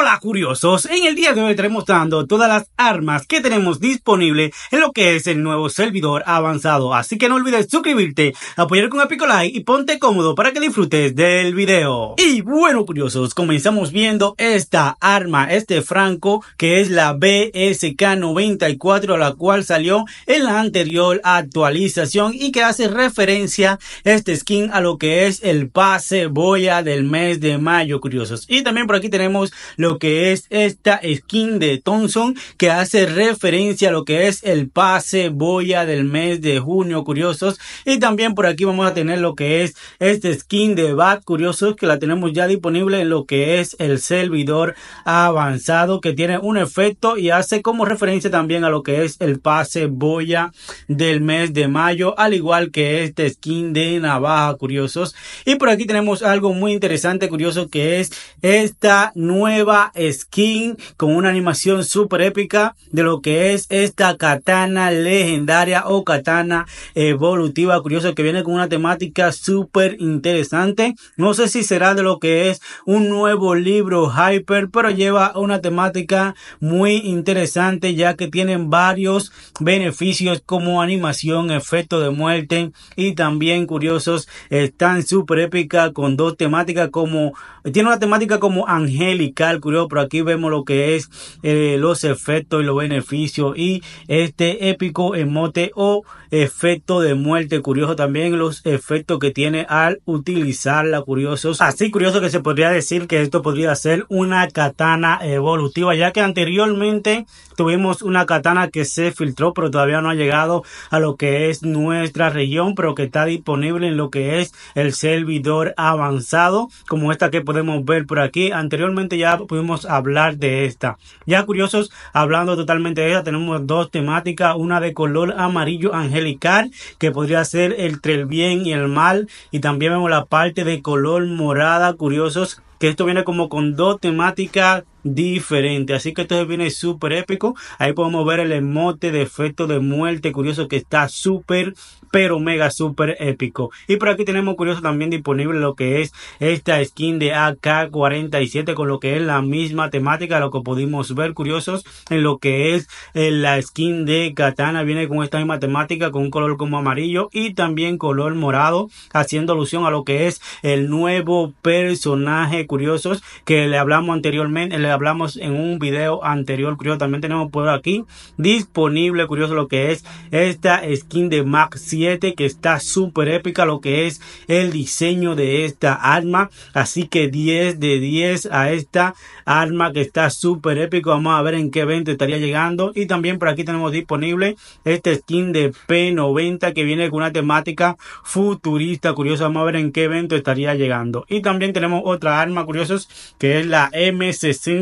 ¡Hola! curiosos, en el día de hoy estaremos dando todas las armas que tenemos disponible en lo que es el nuevo servidor avanzado, así que no olvides suscribirte, apoyar con pico like y ponte cómodo para que disfrutes del video. Y bueno curiosos, comenzamos viendo esta arma, este franco que es la BSK-94 la cual salió en la anterior actualización y que hace referencia este skin a lo que es el pase boya del mes de mayo curiosos. Y también por aquí tenemos lo que es esta skin de Thompson que hace referencia a lo que es el pase boya del mes de junio, curiosos. Y también por aquí vamos a tener lo que es este skin de Bat, curiosos, que la tenemos ya disponible en lo que es el servidor avanzado que tiene un efecto y hace como referencia también a lo que es el pase boya del mes de mayo, al igual que este skin de navaja, curiosos. Y por aquí tenemos algo muy interesante, curioso, que es esta nueva skin con una animación super épica de lo que es esta katana legendaria o katana evolutiva. Curioso que viene con una temática super interesante. No sé si será de lo que es un nuevo libro Hyper, pero lleva una temática muy interesante ya que tienen varios beneficios como animación, efecto de muerte y también curiosos están super épica con dos temáticas como tiene una temática como angelical pero aquí vemos lo que es eh, los efectos y los beneficios y este épico emote o efecto de muerte. Curioso también los efectos que tiene al utilizarla, curiosos. Así curioso que se podría decir que esto podría ser una katana evolutiva, ya que anteriormente tuvimos una katana que se filtró, pero todavía no ha llegado a lo que es nuestra región, pero que está disponible en lo que es el servidor avanzado, como esta que podemos ver por aquí. Anteriormente ya pudimos hablar de esta. Ya curiosos, hablando totalmente de ella tenemos dos temáticas, una de color amarillo angelical, que podría ser entre el bien y el mal, y también vemos la parte de color morada, curiosos, que esto viene como con dos temáticas diferente. Así que esto viene súper épico. Ahí podemos ver el emote de efecto de muerte curioso que está súper, pero mega súper épico. Y por aquí tenemos curioso también disponible lo que es esta skin de AK-47 con lo que es la misma temática, lo que pudimos ver curiosos en lo que es eh, la skin de Katana. Viene con esta misma temática con un color como amarillo y también color morado haciendo alusión a lo que es el nuevo personaje curiosos que le hablamos anteriormente hablamos en un video anterior. Curioso, también tenemos por aquí disponible, curioso, lo que es esta skin de max 7 que está súper épica, lo que es el diseño de esta arma. Así que 10 de 10 a esta arma que está súper épico. Vamos a ver en qué evento estaría llegando. Y también por aquí tenemos disponible este skin de P90 que viene con una temática futurista. Curioso, vamos a ver en qué evento estaría llegando. Y también tenemos otra arma, curiosos, que es la M60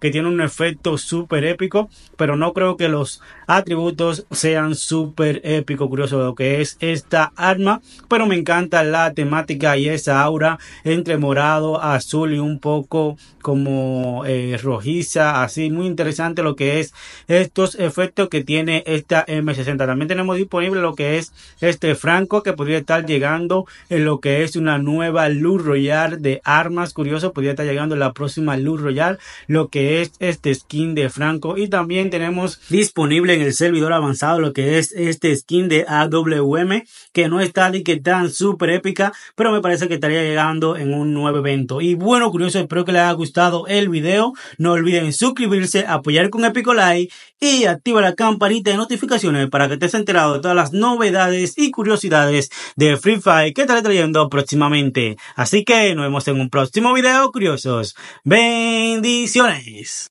que tiene un efecto súper épico, pero no creo que los atributos sean súper épico, curioso lo que es esta arma, pero me encanta la temática y esa aura entre morado, azul y un poco como eh, rojiza, así muy interesante lo que es estos efectos que tiene esta M60. También tenemos disponible lo que es este franco que podría estar llegando en lo que es una nueva luz royal de armas, curioso, podría estar llegando la próxima luz royal lo que es este skin de Franco y también tenemos disponible en el servidor avanzado lo que es este skin de AWM que no está ni que tan súper épica pero me parece que estaría llegando en un nuevo evento y bueno curiosos espero que les haya gustado el video no olviden suscribirse apoyar con épico like y activa la campanita de notificaciones para que estés enterado de todas las novedades y curiosidades de Free Fire que estaré trayendo próximamente así que nos vemos en un próximo video curiosos bendiciones Bendiciones.